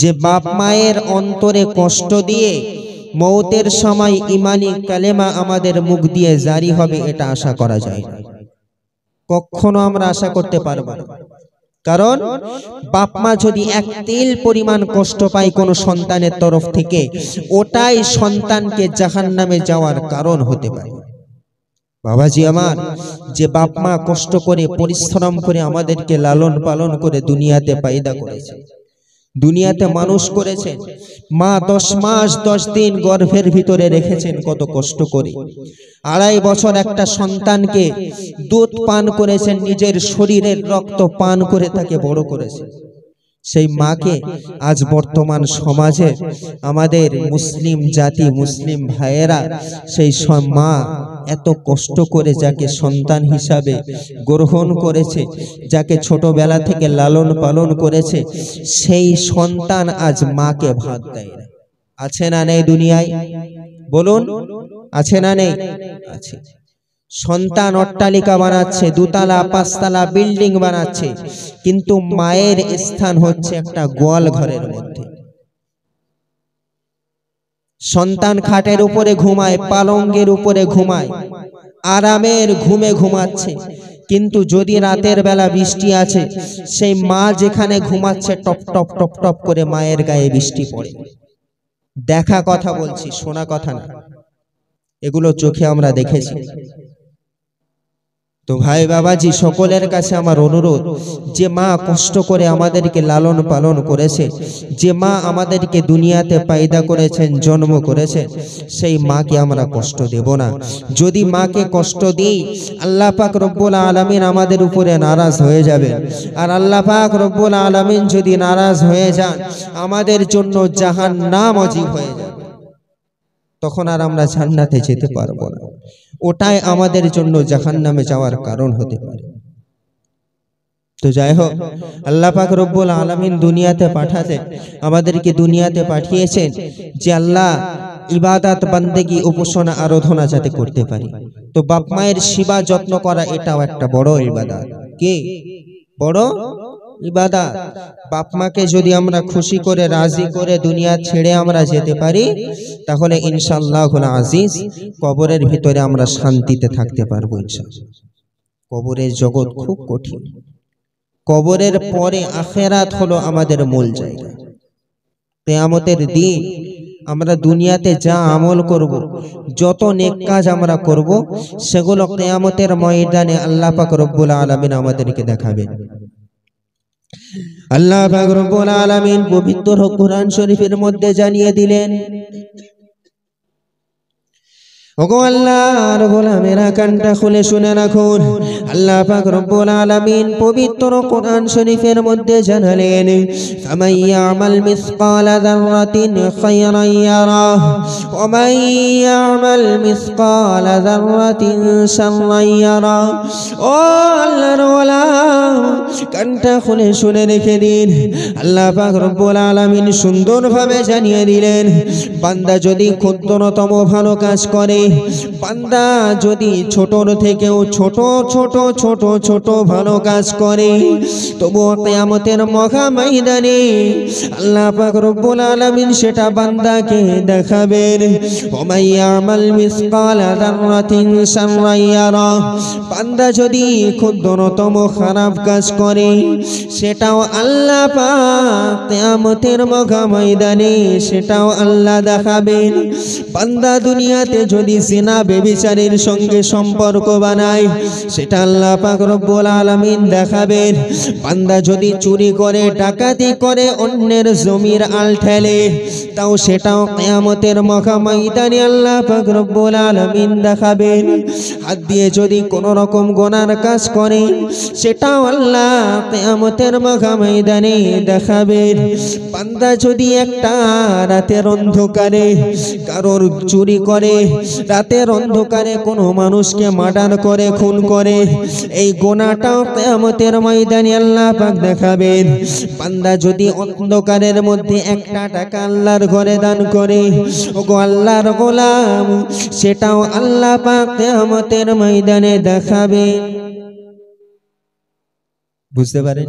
যে বাপ মায়ের অন্তরে কষ্ট দিয়ে মৌতের সময় ইমানি কালেমা আমাদের মুখ দিয়ে জারি হবে এটা আশা করা যায় কখনো আমরা আশা করতে পারব না কারণ বাপ মা যদি এক তিল পরিমাণ কষ্ট পায় কোনো সন্তানের তরফ থেকে ওটাই সন্তানকে জাহান নামে যাওয়ার কারণ হতে পারে বাবাজি আমার যে বাপ মা কষ্ট করে পরিশ্রম করে আমাদেরকে লালন পালন করে দুনিয়াতে পায়দা করেছে দুনিয়াতে মানুষ করেছেন মা দশ মাস দশ দিন গর্ভের ভিতরে রেখেছেন কত কষ্ট করে আড়াই বছর একটা সন্তানকে দুধ পান করেছেন নিজের শরীরের রক্ত পান করে তাকে বড় করেছেন সেই মাকে আজ বর্তমান সমাজে আমাদের মুসলিম জাতি মুসলিম ভাইয়েরা সেই মা এত কষ্ট করে যাকে সন্তান হিসাবে গ্রহণ করেছে যাকে ছোটবেলা থেকে লালন পালন করেছে সেই সন্তান আজ মাকে ভাত দেয় না আছে না নেই দুনিয়ায় বলুন আছে না নেই আছে সন্তান অট্টালিকা বানাচ্ছে দুতলা পাঁচতলা বিল্ডিং বানাচ্ছে কিন্তু মায়ের স্থান হচ্ছে একটা গোয়াল ঘরের মধ্যে সন্তান খাটের উপরে ঘুমায় পালঙ্গের উপরে ঘুমায় আরামের ঘুমে ঘুমাচ্ছে কিন্তু যদি রাতের বেলা বৃষ্টি আছে সেই মা যেখানে ঘুমাচ্ছে টপ টপ টপ টপ করে মায়ের গায়ে বৃষ্টি পড়ে দেখা কথা বলছি শোনা কথা না এগুলো চোখে আমরা দেখেছি তো ভাই বাবাজি সকলের কাছে আমার অনুরোধ যে মা কষ্ট করে আমাদেরকে লালন পালন করেছে যে মা আমাদেরকে দুনিয়াতে পায়দা করেছেন জন্ম করেছেন সেই মাকে আমরা কষ্ট দেব না যদি মাকে কষ্ট দিই আল্লাহ পাক রব্বুল আলমিন আমাদের উপরে নারাজ হয়ে যাবে আর আল্লাহ পাক রব্বুল আলমিন যদি নারাজ হয়ে যান আমাদের জন্য জাহান নাম অজীব হয়ে যায় তখন আর আমরা জান্নাতে যেতে পারবো না ওটাই আমাদের জন্য জাহান নামে যাওয়ার কারণ হতে পারে তো যাই হোক আল্লাহ পাক রব্বুল আলমিন দুনিয়াতে পাঠাতে আমাদেরকে দুনিয়াতে পাঠিয়েছেন যে আল্লাহ ইবাদাত বান্দেগি উপাসনা আরাধনা যাতে করতে পারি তো বাপ মায়ের সেবা যত্ন করা এটাও একটা বড় ইবাদাত কে বড় ইবাদা বাপ মাকে যদি আমরা খুশি করে রাজি করে দুনিয়া ছেড়ে আমরা যেতে পারি তাহলে ইনশাল্লাহ আজিজ কবরের ভিতরে আমরা শান্তিতে থাকতে পারবো কবরের জগৎ খুব কঠিন কবরের পরে আখেরাত হলো আমাদের মূল জায়গা তেয়ামতের দিন আমরা দুনিয়াতে যা আমল করব। যত নেক কাজ আমরা করব। সেগুলো কেয়ামতের ময়দানে আল্লাহ পাক রব্বুল আলমিন আমাদেরকে দেখাবেন আল্লাহ রব্বুল আলামিন পবিত্র কোরআন শরীফের মধ্যে জানিয়ে দিলেন ওগো আল্লাহর গোলামেরা কানটা খুলে শুনে রাখুন আল্লাহ পাক রব্বুল আলামিন পবিত্র কোরআন শরীফের মধ্যে জানালেন ফামাইয়ামাল মিসকালা যাররাতিন খায়রান ইয়ারাহ ওয়া মাইয়ামাল মিসকালা যাররাতিন শাররান ইয়ারাহ ও আল্লাহর ওয়ালা কানটা খুলে শুনে রেখে দিন আল্লাহ পাক রব্বুল আলামিন সুন্দরভাবে জানিয়ে দিলেন বান্দা যদি ক্ষুদ্রতম ভালো কাজ করে বান্দা যদি ছোটর থেকেও ছোট ছোট ছোট ছোট ভালো কাজ করে তবু কেয়ামতের মহা আল্লাহ পাক রব্বুল আলামিন সেটা বান্দাকে দেখাবেন যদি ক্ষুদ্রতম খারাপ কাজ করে সেটাও আল্লাহ ময়দানে সেটাও আল্লাহ দেখাবেন বান্দা দুনিয়াতে যদি সিনা বেবিচারীর সঙ্গে সম্পর্ক বানায় সেটা আল্লাহ পাক রব্বুল আলামিন দেখাবেন বান্দা যদি চুরি করে ডাকাতি করে অন্যের জমির আল ঠেলে তাও সেটাও কিয়ামতের মখা ময়দানে আল্লাহ পাক রব্বুল আলামিন দেখাবেন হাত দিয়ে যদি কোনো রকম গোনার কাজ করে সেটাও আল্লাহ কিয়ামতের মখা ময়দানে দেখাবেন বান্দা যদি একটা রাতের অন্ধকারে কারোর চুরি করে রাতের অন্ধকারে কোনো মানুষকে মার্ডার করে খুন করে এই গোনাটাও তেমতের ময়দানে আল্লাহ পাক দেখাবেন বান্দা যদি অন্ধকারের মধ্যে একটা টাকা আল্লাহর ঘরে দান করে ওগো আল্লাহর গোলাম সেটাও আল্লাহ পাক তেমতের ময়দানে দেখাবে বুঝতে পারেন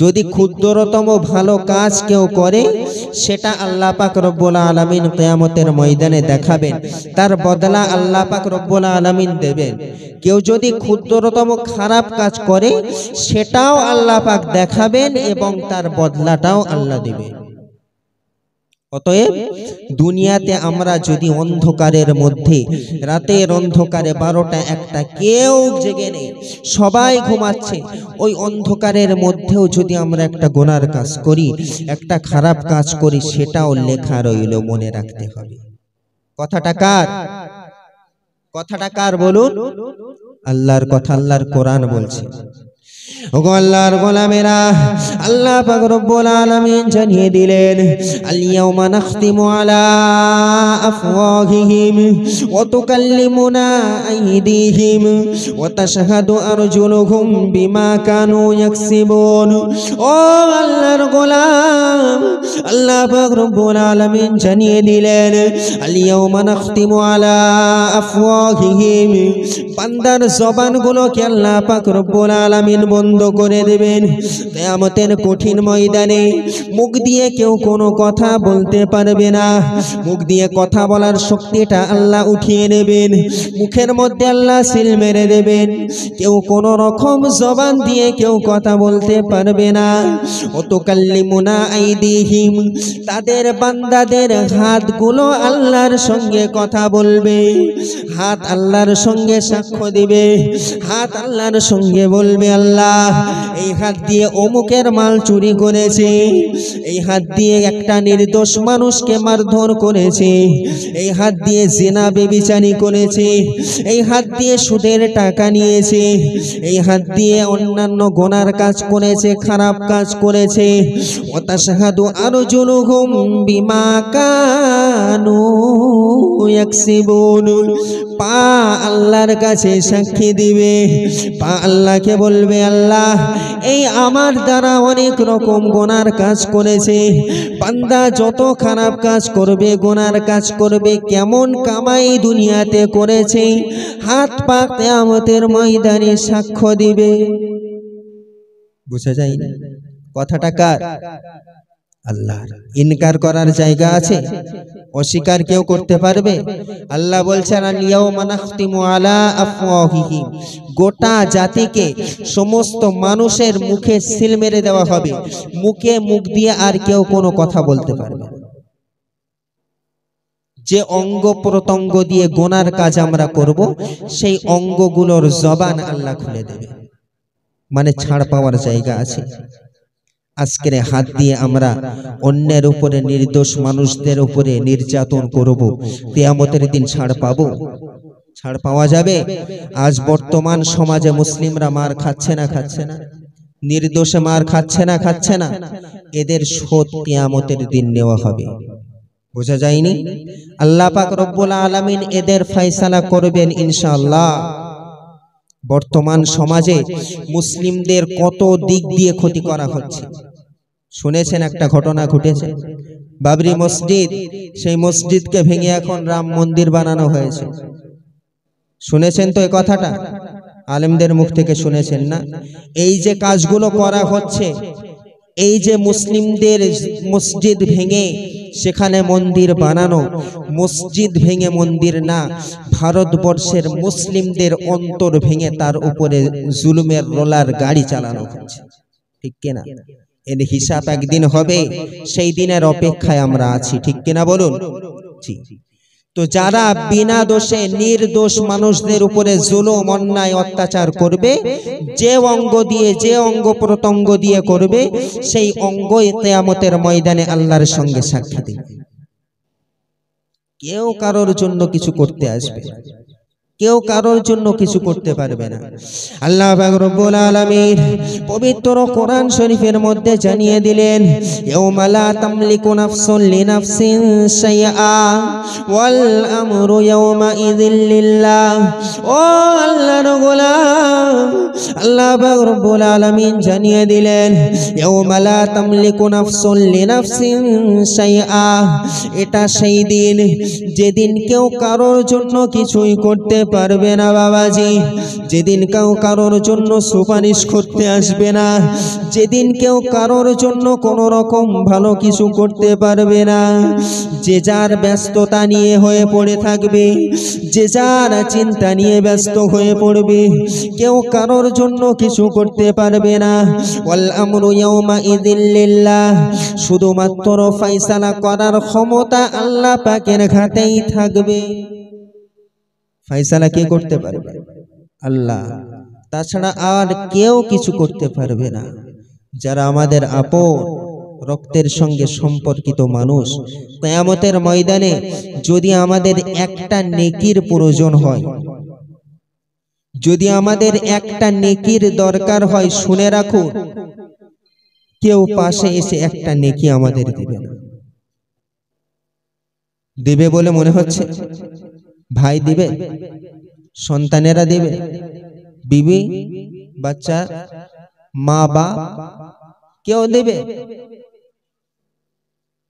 যদি ক্ষুদ্রতম ভালো কাজ কেউ করে সেটা আল্লাহ পাক রব্বুল আলমিন কেয়ামতের ময়দানে দেখাবেন তার বদলা আল্লাহ পাক রব্বুল আলমিন দেবেন কেউ যদি ক্ষুদ্রতম খারাপ কাজ করে সেটাও আল্লাহ পাক দেখাবেন এবং তার বদলাটাও আল্লাহ দেবেন অতএব দুনিয়াতে আমরা যদি অন্ধকারের মধ্যে রাতের অন্ধকারে বারোটা একটা কেউ জেগে নেই সবাই ঘুমাচ্ছে ওই অন্ধকারের মধ্যেও যদি আমরা একটা গোনার কাজ করি একটা খারাপ কাজ করি সেটাও লেখা রইল মনে রাখতে হবে কথাটা কার কথাটা কার বলুন আল্লাহর কথা আল্লাহর কোরআন বলছে গোল্লার গোলামেরা আল্লাহ পাক রব্বুল আলামিন জানিয়ে দিলেন আল ইয়াউমা নাখতিমু আলা আফওয়াহিহিম ওয়া তুকাল্লিমুনা আইদিহিম ওয়া তাশহাদু আরজুলুহুম বিমা কানু ইয়াকসিবুন ও আল্লাহর গোলাম আল্লাহ পাক রব্বুল আলামিন জানিয়ে দিলেন আল ইয়াউমা নাখতিমু আলা আফওয়াহিহিম বান্দার জবানগুলোকে আল্লাহ পাক রব্বুল আলামিন বন্ধ করে দেবেন কেয়ামতের কঠিন ময়দানে মুখ দিয়ে কেউ কোনো কথা বলতে পারবে না মুখ দিয়ে কথা বলার শক্তিটা আল্লাহ উঠিয়ে নেবেন মুখের মধ্যে আল্লাহ সিল মেরে দেবেন কেউ কোনো রকম জবান দিয়ে কেউ কথা বলতে পারবে না আই দিহিম তাদের বান্দাদের হাতগুলো আল্লাহর সঙ্গে কথা বলবে হাত আল্লাহর সঙ্গে সাক্ষ্য দিবে হাত আল্লাহর সঙ্গে বলবে আল্লাহ এই হাত দিয়ে অমুকের মাল চুরি করেছে এই হাত দিয়ে একটা নির্দোষ মানুষকে মারধর করেছে এই হাত দিয়ে জেনা বেবিচারি করেছে এই হাত দিয়ে সুদের টাকা নিয়েছে এই হাত দিয়ে অন্যান্য গোনার কাজ করেছে খারাপ কাজ করেছে অতাশাহাদু আরো জুলুহুম বিমা কানু পা আল্লাহর কাছে সাক্ষী দিবে পা আল্লাহকে বলবে আল্লাহ আল্লাহ এই আমার দ্বারা অনেক রকম গোনার কাজ করেছে বান্দা যত খারাপ কাজ করবে গোনার কাজ করবে কেমন কামাই দুনিয়াতে করেছে হাত পা আমাদের ময়দানে সাক্ষ্য দিবে বোঝা যায় কথাটা কার আল্লাহর ইনকার করার জায়গা আছে অস্বীকার কেউ করতে পারবে আল্লাহ বলছেন গোটা জাতিকে সমস্ত মানুষের মুখে সিল মেরে দেওয়া হবে মুখে মুখ দিয়ে আর কেউ কোনো কথা বলতে পারবে যে অঙ্গ প্রত্যঙ্গ দিয়ে গোনার কাজ আমরা করব সেই অঙ্গগুলোর জবান আল্লাহ খুলে দেবে মানে ছাড় পাওয়ার জায়গা আছে আজকের হাত দিয়ে আমরা অন্যের উপরে নির্দোষ মানুষদের উপরে নির্যাতন করব তেয়ামতের দিন ছাড় পাবো ছাড় পাওয়া যাবে আজ বর্তমান সমাজে মুসলিমরা মার খাচ্ছে না খাচ্ছে না নির্দোষে মার খাচ্ছে না খাচ্ছে না এদের শোধ কেয়ামতের দিন নেওয়া হবে বোঝা যায়নি আল্লাহ পাক রব্বুল আলমিন এদের ফয়সালা করবেন ইনশাআল্লাহ বর্তমান সমাজে মুসলিমদের কত দিক দিয়ে ক্ষতি করা হচ্ছে শুনেছেন একটা ঘটনা ঘটেছে বাবরি মসজিদ সেই মসজিদকে ভেঙে এখন রাম মন্দির বানানো হয়েছে শুনেছেন তো এ কথাটা আলেমদের মুখ থেকে শুনেছেন না এই যে কাজগুলো করা হচ্ছে এই যে মুসলিমদের মসজিদ ভেঙে সেখানে মন্দির বানানো মসজিদ ভেঙে মন্দির না ভারতবর্ষের মুসলিমদের অন্তর ভেঙে তার উপরে জুলুমের রোলার গাড়ি চালানো হচ্ছে ঠিক কেনা এর হিসাব একদিন হবে সেই দিনের অপেক্ষায় আমরা আছি ঠিক কিনা বলুন তো যারা বিনা দোষে নির্দোষ মানুষদের উপরে জুলুম অন্যায় অত্যাচার করবে যে অঙ্গ দিয়ে যে অঙ্গ প্রত্যঙ্গ দিয়ে করবে সেই অঙ্গই তেয়ামতের ময়দানে আল্লাহর সঙ্গে সাক্ষী দেবে কেউ কারোর জন্য কিছু করতে আসবে কেউ কারোর জন্য কিছু করতে পারবে না আল্লাহ রব্বুল আলামিন পবিত্র কোরআন শরীফের মধ্যে জানিয়ে দিলেন ইয়াউমালা তামলিকু নাফসুন লিনাফসিন শাইআ ওয়াল আমরু ইয়াউমা ইযিল লিল্লাহ ও আল্লাহর গোলাম আল্লাহ রব্বুল আলামিন জানিয়ে দিলেন ইয়াউমালা তামলিকু নাফসুন লিনাফসিন শাইআ এটা সেই দিন যেদিন কেউ কারোর জন্য কিছুই করতে পারবে না বাবাজি যেদিন কেউ কারোর জন্য সুপারিশ করতে আসবে না যেদিন কেউ কারোর জন্য কোনো রকম ভালো কিছু করতে পারবে না যে যার ব্যস্ততা নিয়ে হয়ে পড়ে থাকবে যে যার চিন্তা নিয়ে ব্যস্ত হয়ে পড়বে কেউ কারোর জন্য কিছু করতে পারবে না ওয়াল আমরু ইয়াউমা শুধুমাত্র ফাইসালা করার ক্ষমতা আল্লাহ পাকের ঘাটেই থাকবে ফাইসালা কে করতে পারবে আল্লাহ তাছাড়া আর কেউ কিছু করতে পারবে না যারা আমাদের আপন রক্তের সঙ্গে সম্পর্কিত মানুষ কেয়ামতের ময়দানে যদি আমাদের একটা নেকির প্রয়োজন হয় যদি আমাদের একটা নেকির দরকার হয় শুনে রাখুন কেউ পাশে এসে একটা নেকি আমাদের দেবে না দেবে বলে মনে হচ্ছে ভাই দিবে সন্তানেরা দিবে বিবি বাচ্চা মা বা কেউ দেবে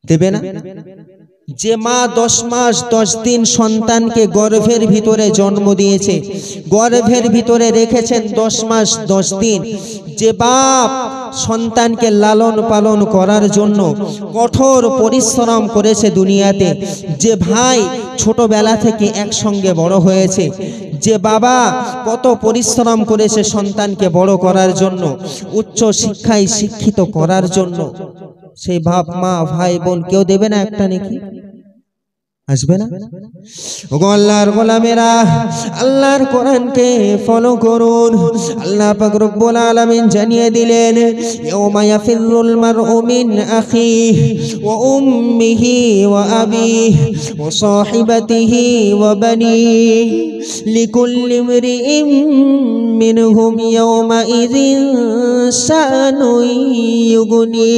দেবে না যে মা দশ মাস দশ দিন সন্তানকে গর্ভের ভিতরে জন্ম দিয়েছে গর্ভের ভিতরে রেখেছেন দশ মাস দশ দিন যে বাপ সন্তানকে লালন পালন করার জন্য কঠোর পরিশ্রম করেছে দুনিয়াতে যে ভাই ছোটবেলা থেকে একসঙ্গে বড় হয়েছে যে বাবা কত পরিশ্রম করেছে সন্তানকে বড় করার জন্য উচ্চ শিক্ষায় শিক্ষিত করার জন্য সেই বাপ মা ভাই বোন কেউ দেবে না একটা নাকি আসবে না ওগো আল্লাহর গোলামেরা আল্লাহর কোরআনকে ফলো করুন আল্লাহ পাক রব্বুল আলামিন জানিয়ে দিলেন ইয়াউমা ইয়াফিরুল মারউ মিন আখিহি ওয়া উম্মিহি ওয়া আবিহি ওয়া সাহিবাতিহি ওয়া বানিহি লিকুল্লি ইমরিইন মিনহুম ইয়াউমা ইযিন শানু ইয়ুগনি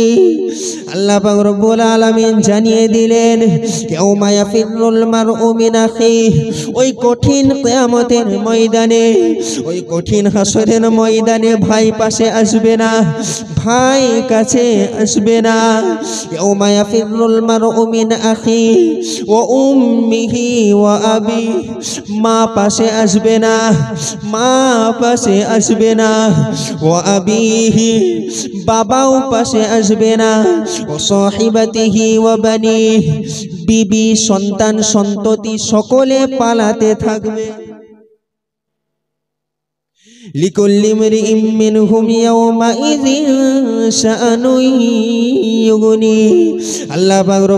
আল্লাহ পাক রব্বুল আলামিন জানিয়ে দিলেন ইয়াউমা ইয়াফির ফিরুল মার উমিনাখি কঠিন ময়দানে কঠিন হাসরের ময়দানে ভাই পাশে আসবে না ভাই কাছে আসবে না ইয়াউমায়া ফিরুল মার উমিন মা পাশে আসবে না মা পাশে আসবে না ও আবিহি বাবাও পাশে আসবে না ও সাহিবাতিহি ওয়া বানিহি বিবি সন্তান সন্ততি সকলে পালাতে থাকবে লিকুল্লি মরিম আল্লাহ পাক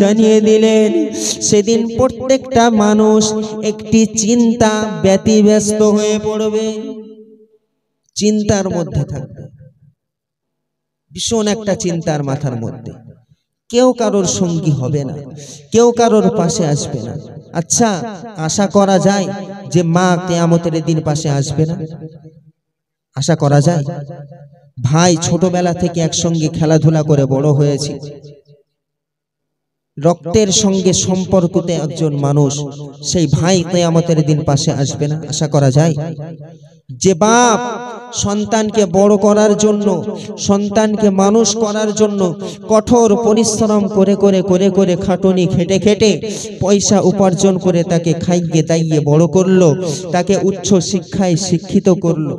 জানিয়ে দিলেন সেদিন প্রত্যেকটা মানুষ একটি চিন্তা ব্যতিব্যস্ত হয়ে পড়বে চিন্তার মধ্যে থাকবে ভীষণ একটা চিন্তার মাথার মধ্যে কেউ কারোর সঙ্গী হবে না কেউ কারোর পাশে আসবে না আচ্ছা আশা করা যায় যে মা কেয়ামতের দিন পাশে আসবে না আশা করা যায় ভাই ছোটবেলা থেকে একসঙ্গে খেলাধুলা করে বড় হয়েছি রক্তের সঙ্গে সম্পর্কতে একজন মানুষ সেই ভাই কেয়ামতের দিন পাশে আসবে না আশা করা যায় যে বাপ সন্তানকে বড় করার জন্য সন্তানকে মানুষ করার জন্য কঠোর পরিশ্রম করে করে করে করে খাটনি খেটে খেটে পয়সা উপার্জন করে তাকে খাইয়ে দাইয়ে বড় করলো তাকে উচ্চ শিক্ষায় শিক্ষিত করলো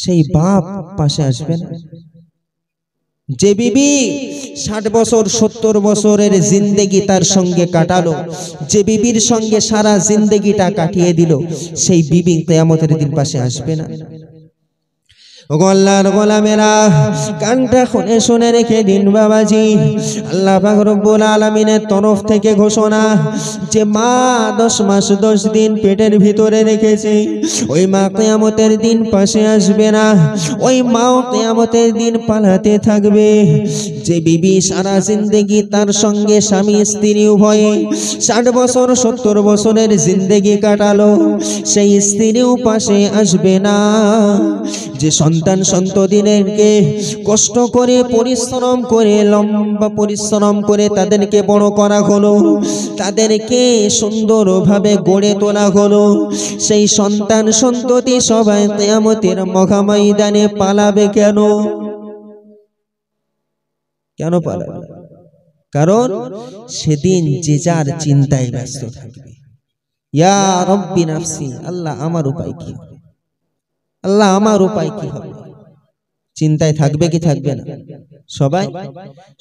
সেই বাপ পাশে আসবে না যে বিবি ষাট বছর সত্তর বছরের জিন্দেগি তার সঙ্গে কাটালো যে বিবির সঙ্গে সারা জিন্দেগিটা কাটিয়ে দিল সেই বিবি কেয়ামতের দিন পাশে আসবে না গোল্লার গোলামেরা কানটা শুনে শুনে রেখে দিন বাবাজি আল্লাহ রব্বুল আলমিনের তরফ থেকে ঘোষণা যে মা দশ মাস দশ দিন পেটের ভিতরে রেখেছে ওই মা কেয়ামতের দিন পাশে আসবে না ওই মাও কেয়ামতের দিন পালাতে থাকবে যে বিবি সারা জিন্দেগি তার সঙ্গে স্বামী স্ত্রী উভয়ে ষাট বছর সত্তর বছরের জিন্দেগি কাটালো সেই স্ত্রীও পাশে আসবে না যে সন্তান সন্ততিদেরকে কষ্ট করে পরিশ্রম করে লম্বা পরিশ্রম করে তাদেরকে বড় করা হলো তাদেরকে সুন্দরভাবে গড়ে তোলা হলো সেই সন্তান সন্ততি সবাই কেয়ামতের মহাময়দানে পালাবে কেন কেন পালাবে কারণ সেদিন যে যার চিন্তায় ব্যস্ত থাকবে ইয়া রব্বি নাফসি আল্লাহ আমার উপায় কি আল্লাহ আমার উপায় কি হবে চিন্তায় থাকবে কি থাকবে না সবাই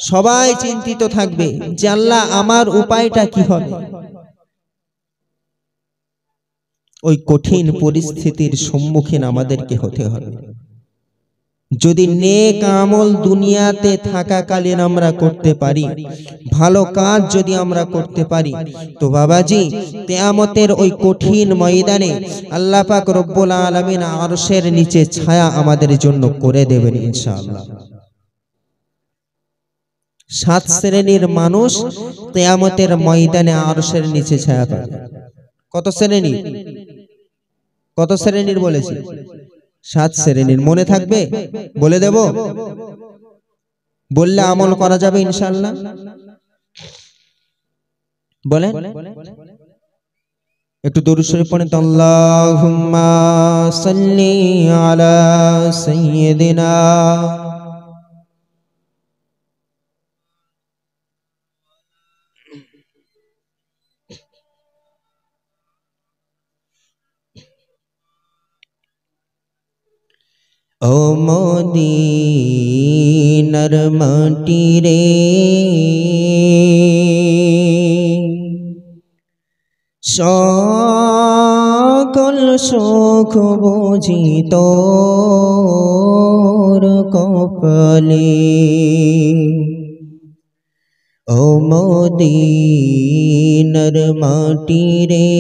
সবাই চিন্তিত থাকবে যে আল্লাহ আমার উপায়টা কি হবে ওই কঠিন পরিস্থিতির সম্মুখীন আমাদেরকে হতে হবে যদি নেক আমল দুনিয়াতে থাকাকালীন আমরা করতে পারি ভালো কাজ যদি আমরা করতে পারি তো বাবাজি তেয়ামতের ওই কঠিন ময়দানে আল্লাপাক রব্বুল আলমিন আরশের নিচে ছায়া আমাদের জন্য করে দেবেন ইনশাআল্লাহ সাত শ্রেণীর মানুষ তেয়ামতের ময়দানে আরশের নিচে ছায়া পাবে কত শ্রেণী কত শ্রেণীর বলেছি সাত শ্রেণীর মনে থাকবে বলে দেব বললে আমল করা যাবে ইনশাল্লাহ বলেন একটু দরুদ শরীফ পড়েন তো আল্লাহুম্মা সাল্লি আলা সাইয়্যিদিনা ও মোদিনার মাটি রে সকল শোক বুঝি তোর কপালে ও মোদিনার মাটি রে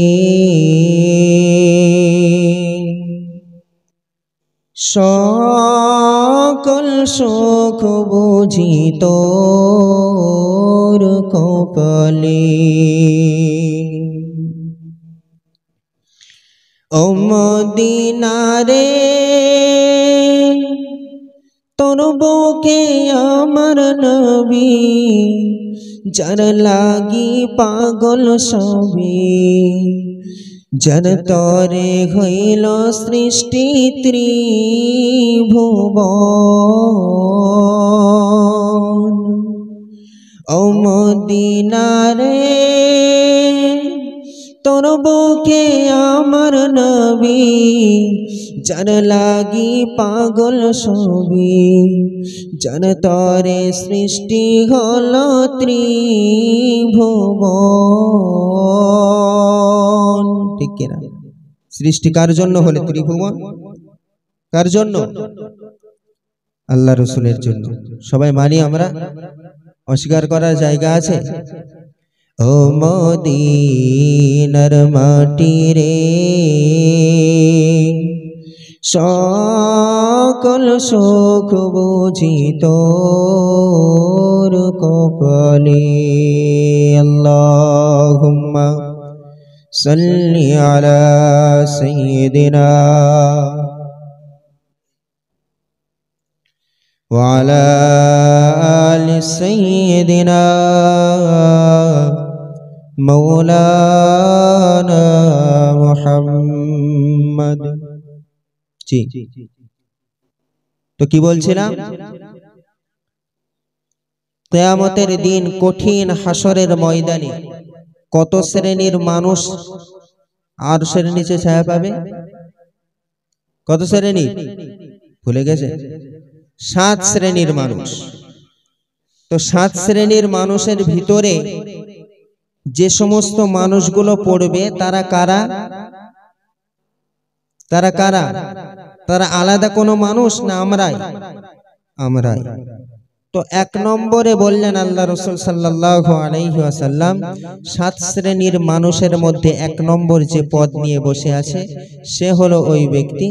সকল শোক বুঝি তোর কপালে ও মদিনারে তোর বুকে আমার নবী যার লাগি পাগল সবী জনতরে হইল সৃষ্টি ত্রিভুব অমদিনারে তোর বুকে আমার নবী জান লাগি পাগল সবি জনতরে সৃষ্টি হল ত্রিভুব ত্রিভুবন ঠিক কিনা সৃষ্টি কার জন্য হলে ত্রিভুবন কার জন্য আল্লাহ রসুলের জন্য সবাই মানি আমরা অস্বীকার করার জায়গা আছে ও মদিনার মাটি রে সকল শোক বুঝিত কপালে আল্লাহ صلی علی سیدنا وعلى آل سيدنا مولانا محمد جي জি তো কি বলছিলাম কেয়ামতের দিন কঠিন হাসরের ময়দানে কত শ্রেণীর মানুষ আরশের নিচে ছায়া পাবে কত শ্রেণী ভুলে গেছে সাত শ্রেণীর মানুষ তো সাত শ্রেণীর মানুষের ভিতরে যে সমস্ত মানুষগুলো পড়বে তারা কারা তারা কারা তারা আলাদা কোনো মানুষ না আমরাই আমরাই তো এক নম্বরে বললেন আল্লাহ রসুল সাল্লাহ আলহিহাসাল্লাম সাত শ্রেণীর মানুষের মধ্যে এক নম্বর যে পদ নিয়ে বসে আছে সে হলো ওই ব্যক্তি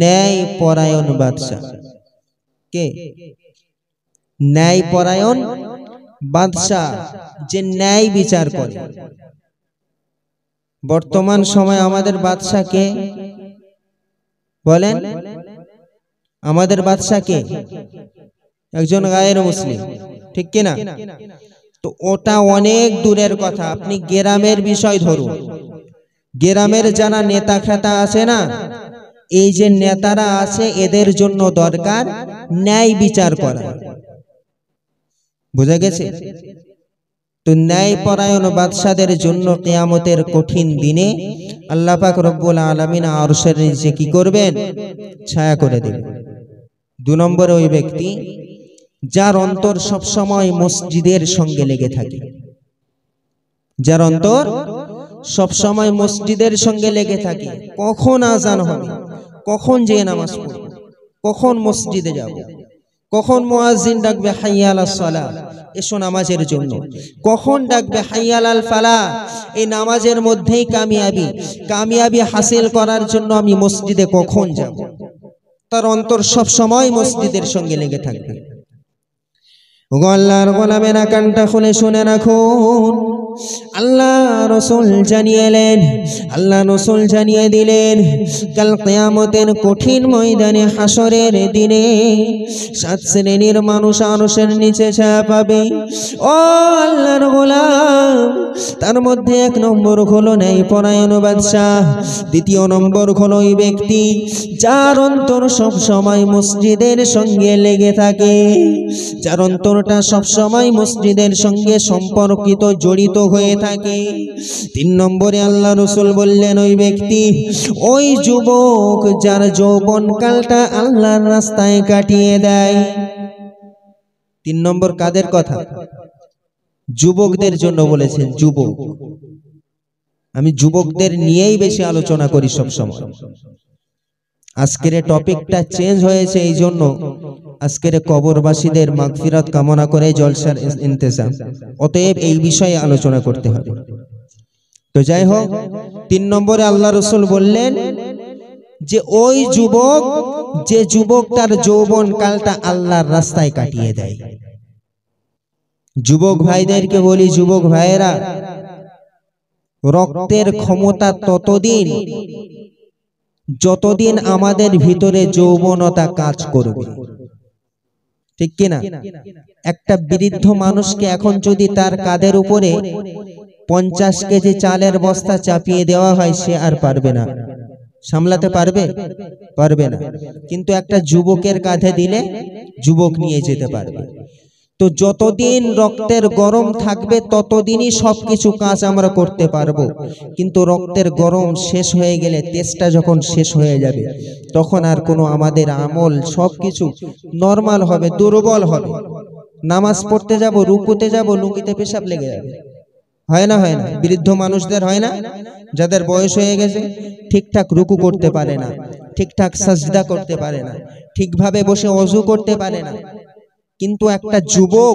ন্যায় পরায়ণ বাদশাহ কে ন্যায় পরায়ণ বাদশাহ যে ন্যায় বিচার করে বর্তমান সময় আমাদের বাদশাকে বলেন আমাদের বাদশাকে একজন গায়ের মুসলিম ঠিক কিনা তো ওটা অনেক দূরের কথা আপনি গেরামের বিষয় ধরুন গেরামের যারা নেতা খেতা আছে না এই যে নেতারা আছে এদের জন্য দরকার ন্যায় বিচার করা বোঝা গেছে তো ন্যায় পরায়ণ বাদশাদের জন্য কেয়ামতের কঠিন দিনে আল্লাপাক রব্বুল আলমিন আরশের নিচে কি করবেন ছায়া করে দেবেন দু নম্বরে ওই ব্যক্তি যার অন্তর সবসময় মসজিদের সঙ্গে লেগে থাকে যার অন্তর সবসময় মসজিদের সঙ্গে লেগে থাকে কখন আজান হবে কখন যে নামাজ পড়ব কখন মসজিদে যাব কখন মোয়াজিন ডাকবে হাইয়াল সালা এসো নামাজের জন্য কখন ডাকবে হাইয়াল ফালা এই নামাজের মধ্যেই কামিয়াবি কামিয়াবি হাসিল করার জন্য আমি মসজিদে কখন যাব তার অন্তর সব সময় মসজিদের সঙ্গে লেগে থাকবে গল্লার গোলামেরা কানটা খুলে শুনে রাখুন আল্লাহ রসুল জানিয়েলেন আল্লাহ রসুল জানিয়ে দিলেন কাল কেয়ামতের কঠিন ময়দানে হাসরের দিনে সাত শ্রেণীর মানুষ আনুষের নিচে ছা পাবে ও আল্লাহর গোলাম তার মধ্যে এক নম্বর হলো নেই পরায়ণ বাদশাহ দ্বিতীয় নম্বর হলো ওই ব্যক্তি যার অন্তর সবসময় মসজিদের সঙ্গে লেগে থাকে যার অন্তর সম্পর্কটা সবসময় মসজিদের সঙ্গে সম্পর্কিত জড়িত হয়ে থাকে তিন নম্বরে আল্লাহ রসুল বললেন ওই ব্যক্তি ওই যুবক যার যৌবনকালটা আল্লাহর রাস্তায় কাটিয়ে দেয় তিন নম্বর কাদের কথা যুবকদের জন্য বলেছেন যুবক আমি যুবকদের নিয়েই বেশি আলোচনা করি সবসময় আজকের টপিকটা চেঞ্জ হয়েছে এই জন্য আজকের কবরবাসীদের মাগফিরাত কামনা করে জলসার ইন্তেজা অতএব এই বিষয়ে আলোচনা করতে হবে তো যাই হোক তিন নম্বরে আল্লাহ রসুল বললেন যে ওই যুবক যে যুবক তার যৌবন কালটা আল্লাহর রাস্তায় কাটিয়ে দেয় যুবক ভাইদেরকে বলি যুবক ভাইয়েরা রক্তের ক্ষমতা ততদিন যতদিন আমাদের ভিতরে যৌবনতা কাজ করবে ঠিক কিনা একটা বৃদ্ধ মানুষকে এখন যদি তার কাদের উপরে পঞ্চাশ কেজি চালের বস্তা চাপিয়ে দেওয়া হয় সে আর পারবে না সামলাতে পারবে পারবে না কিন্তু একটা যুবকের কাঁধে দিলে যুবক নিয়ে যেতে পারবে তো যতদিন রক্তের গরম থাকবে ততদিনই সব কিছু কাজ আমরা করতে পারবো কিন্তু রক্তের গরম শেষ হয়ে গেলে তেজটা যখন শেষ হয়ে যাবে তখন আর কোনো আমাদের আমল সব কিছু নর্মাল হবে দুর্বল হবে নামাজ পড়তে যাব রুকুতে যাব লুকিতে পেশাব লেগে যাবে হয় না হয় না বৃদ্ধ মানুষদের হয় না যাদের বয়স হয়ে গেছে ঠিকঠাক রুকু করতে পারে না ঠিকঠাক সাজদা করতে পারে না ঠিকভাবে বসে অজু করতে পারে না কিন্তু একটা যুবক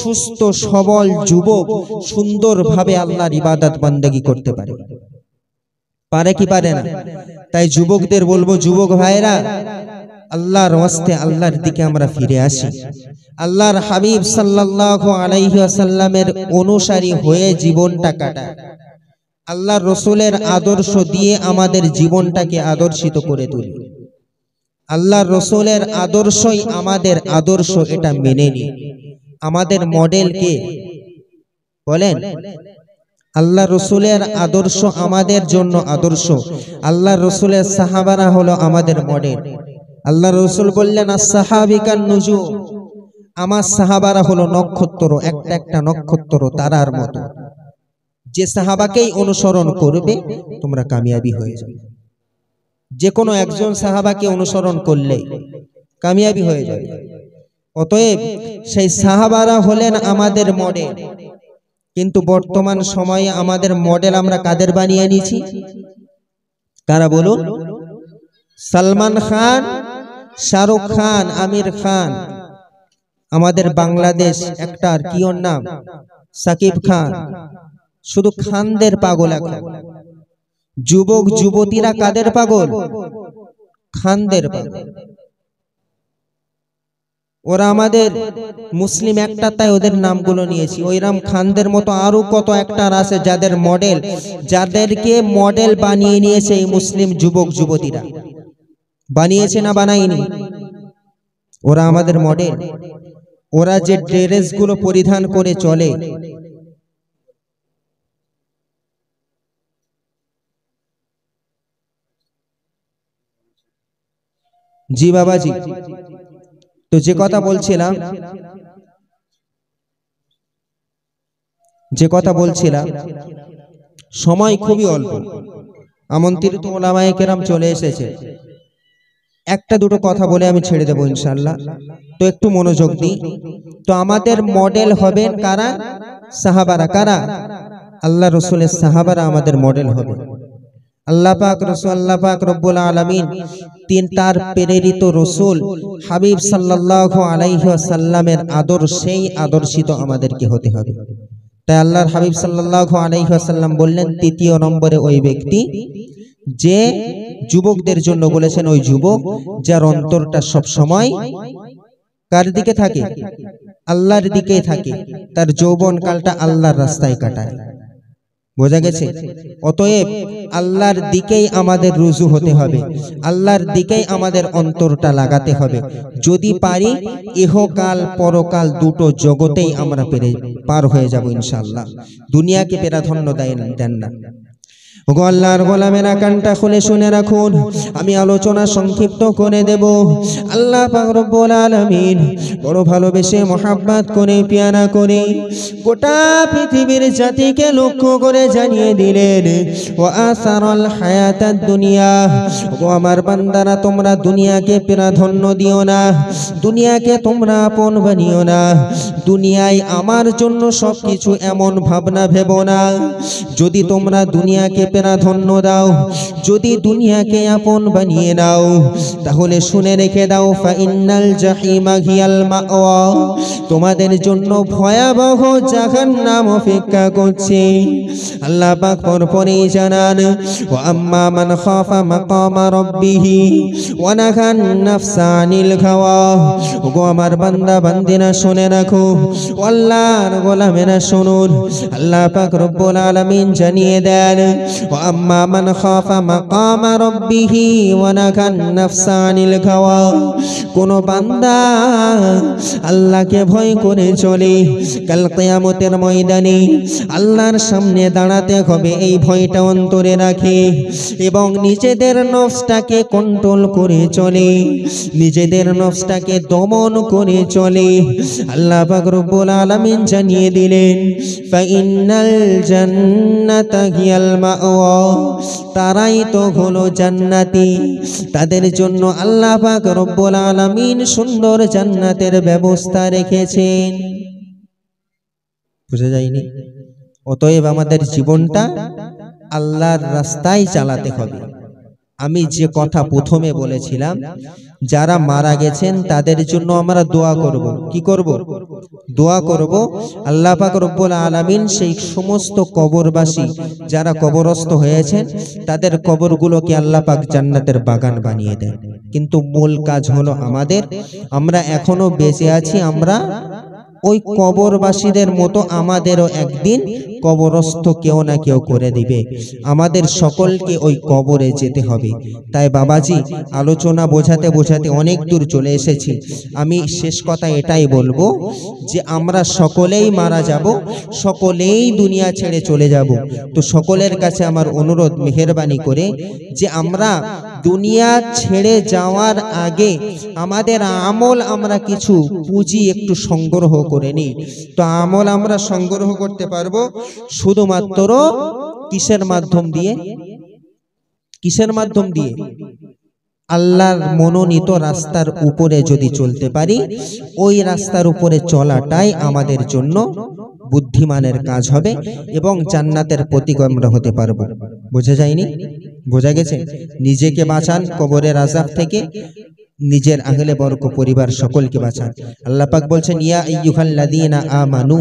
সুস্থ সবল যুবক সুন্দরভাবে আল্লাহর ইবাদত বান্দাগি করতে পারে পারে কি পারে না তাই যুবকদের বলবো যুবক ভাইরা আল্লাহর ওয়াস্তে আল্লাহর দিকে আমরা ফিরে আসি আল্লাহর হাবিব সাল্লাল্লাহু আলাইহি ওয়াসাল্লামের অনুসারী হয়ে জীবনটা কাটা আল্লাহর রসুলের আদর্শ দিয়ে আমাদের জীবনটাকে আদর্শিত করে তুলি আল্লাহ রসুলের আদর্শই আমাদের আদর্শ এটা মেনে নি আমাদের মডেল কে বলেন আল্লাহ রসুলের আদর্শ আমাদের জন্য আদর্শ আল্লাহ রসুলের সাহাবারা হলো আমাদের মডেল আল্লাহ রসুল বললেন সাহাবিকার নুজু আমার সাহাবারা হলো নক্ষত্র একটা একটা নক্ষত্র তারার মতো যে সাহাবাকেই অনুসরণ করবে তোমরা কামিয়াবি হয়ে যাবে যে কোনো একজন সাহাবাকে অনুসরণ করলে কামিয়াবি হয়ে যাবে অতএব সেই সাহাবারা হলেন আমাদের মডেল কিন্তু বর্তমান সময়ে আমাদের মডেল আমরা কাদের বানিয়ে নিয়েছি কারা বলুন সালমান খান শাহরুখ খান আমির খান আমাদের বাংলাদেশ একটার কি ওর নাম সাকিব খান শুধু খানদের পাগল এখন যুবক যুবতীরা কাদের পাগল খানদের পাগল ওরা আমাদের মুসলিম একটা তাই ওদের নামগুলো নিয়েছি ওইরাম খানদের মতো আরও কত একটা আছে যাদের মডেল যাদেরকে মডেল বানিয়ে নিয়েছে এই মুসলিম যুবক যুবতীরা বানিয়েছে না বানায়নি ওরা আমাদের মডেল ওরা যে ড্রেসগুলো পরিধান করে চলে জি বাবাজি তো যে কথা বলছিলাম যে কথা বলছিলাম সময় খুবই অল্প আমন্ত্রিত ওলামায় কেরাম চলে এসেছে একটা দুটো কথা বলে আমি ছেড়ে দেবো ইনশাল্লাহ তো একটু মনোযোগ দিই তো আমাদের মডেল হবেন কারা সাহাবারা কারা আল্লাহ রসুলের সাহাবারা আমাদের মডেল হবে আল্লাহ পাক রসুল আল্লাহ পাক রব্বুল আলমিন তিন তার প্রেরিত রসুল হাবিব সাল্লাহ আলাইসাল্লামের আদর্শেই আদর্শিত আমাদেরকে হতে হবে তাই আল্লাহর হাবিব সাল্লাহ আলাইসাল্লাম বললেন তৃতীয় নম্বরে ওই ব্যক্তি যে যুবকদের জন্য বলেছেন ওই যুবক যার অন্তরটা সব সময় কার দিকে থাকে আল্লাহর দিকেই থাকে তার যৌবন কালটা আল্লাহর রাস্তায় কাটায় বোঝা গেছে অতএব আল্লাহর দিকেই আমাদের রুজু হতে হবে আল্লাহর দিকেই আমাদের অন্তরটা লাগাতে হবে যদি পারি ইহকাল পরকাল দুটো জগতেই আমরা পেরে পার হয়ে যাব ইনশাল্লাহ দুনিয়াকে পেরাধন্য দেন দেন না গল্লার গোলামেরা কানটা খুলে শুনে রাখুন আমি আলোচনা সংক্ষিপ্ত করে দেব আল্লাহ পাকরব্বুল আলমিন বড় ভালোবেসে মহাব্বাত করে পিয়ানা করে গোটা পৃথিবীর জাতিকে লক্ষ্য করে জানিয়ে দিলেন ও আসারল হায়াতার দুনিয়া ও আমার বান্দারা তোমরা দুনিয়াকে প্রাধান্য দিও না দুনিয়াকে তোমরা আপন বানিও না দুনিয়ায় আমার জন্য সব কিছু এমন ভাবনা ভেব না যদি তোমরা দুনিয়াকে না ধন্য দাও যদি দুনিয়াকে আপন বানিয়ে নাও তাহলে শুনে রেখে দাও ফাইনাল জাহিমা হিয়াল মাওয়া তোমাদের জন্য ভয়াবহ জাহান্নাম অপেক্ষা করছে আল্লাহ পাক পরপরেই জানান ও আম্মা মান খাফা মাকামা রাব্বিহি ওয়া নাহান নাফসানিল খাওয়া হাওয়া ওগো আমার বান্দা বান্দিনা শুনে রাখো আল্লাহর গোলামেরা শুনুন আল্লাহ পাক রব্বুল আলামিন জানিয়ে দেন وأما من خاف مقام ربه ونهى النفس عن الهوى কোন বান্দা আল্লাহকে ভয় করে চলে কাল কেয়ামতের ময়দানে আল্লাহর সামনে দাঁড়াতে হবে এই ভয়টা অন্তরে রাখে এবং নিজেদের নফসটাকে কন্ট্রোল করে চলে নিজেদের নফসটাকে দমন করে চলে আল্লাহ রব্বুল আলামিন জানিয়ে দিলেন ফাইনাল জান্নাতা হিয়াল মাউ তারাই তো হলো জান্নাতি তাদের জন্য আল্লাহ পাক রব্বুল আলামিন সুন্দর জান্নাতের ব্যবস্থা রেখেছেন বুঝে যায়নি অতএব আমাদের জীবনটা আল্লাহর রাস্তায় চালাতে হবে আমি যে কথা প্রথমে বলেছিলাম যারা মারা গেছেন তাদের জন্য আমরা দোয়া করব কি করব দোয়া করব আল্লাহ পাক রব্বুল আলামিন সেই সমস্ত কবরবাসী যারা কবরস্থ হয়েছেন তাদের কবরগুলোকে আল্লাহ পাক জান্নাতের বাগান বানিয়ে দেন কিন্তু মূল কাজ হলো আমাদের আমরা এখনো বেঁচে আছি আমরা ওই কবরবাসীদের মতো আমাদেরও একদিন কবরস্থ কেউ না কেউ করে দিবে আমাদের সকলকে ওই কবরে যেতে হবে তাই বাবাজি আলোচনা বোঝাতে বোঝাতে অনেক দূর চলে এসেছি আমি শেষ কথা এটাই বলবো যে আমরা সকলেই মারা যাব সকলেই দুনিয়া ছেড়ে চলে যাব তো সকলের কাছে আমার অনুরোধ মেহরবানি করে যে আমরা দুনিয়া ছেড়ে যাওয়ার আগে আমাদের আমল আমরা কিছু পুঁজি একটু সংগ্রহ করে নিই তো আমল আমরা সংগ্রহ করতে পারবো শুধুমাত্র কিসের মাধ্যম দিয়ে কিসের মাধ্যম দিয়ে আল্লাহর মনোনীত রাস্তার উপরে যদি চলতে পারি ওই রাস্তার উপরে চলাটাই আমাদের জন্য বুদ্ধিমানের কাজ হবে এবং জান্নাতের প্রতীক আমরা হতে পারবো বোঝা যায়নি বোঝা গেছে নিজেকে বাঁচান কবরের আজাব থেকে নিজের আগলে বর্গ পরিবার সকলকে বাঁচান আল্লাহ পাক বলছেন ইয়া আইয়ুহাল্লাযীনা আমানু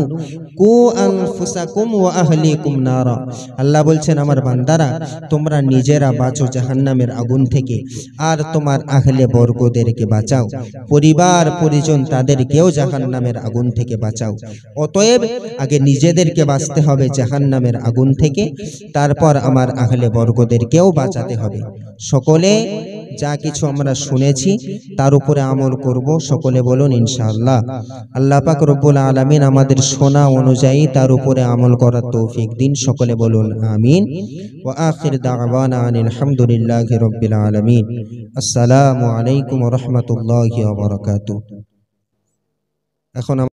কু আনফুসাকুম ওয়া আহলিকুম নারা আল্লাহ বলছেন আমার বান্দারা তোমরা নিজেরা বাঁচো জাহান্নামের আগুন থেকে আর তোমার আহলে বর্গদেরকে বাঁচাও পরিবার পরিজন তাদেরকেও জাহান্নামের আগুন থেকে বাঁচাও অতএব আগে নিজেদেরকে বাঁচতে হবে জাহান্নামের আগুন থেকে তারপর আমার আহলে বর্গদেরকেও বাঁচাতে হবে সকলে যা কিছু আমরা শুনেছি তার উপরে আমল করব সকলে বলুন ইনশাআল্লাহ আল্লাহ পাক রব্বুল আলমিন আমাদের শোনা অনুযায়ী তার উপরে আমল করার তৌফিক দিন সকলে বলুন আমিন ও আখির দাওয়ানা আলহামদুলিল্লাহ রব্বিল আলমিন আসসালামু আলাইকুম রহমতুল্লাহ বরকাত এখন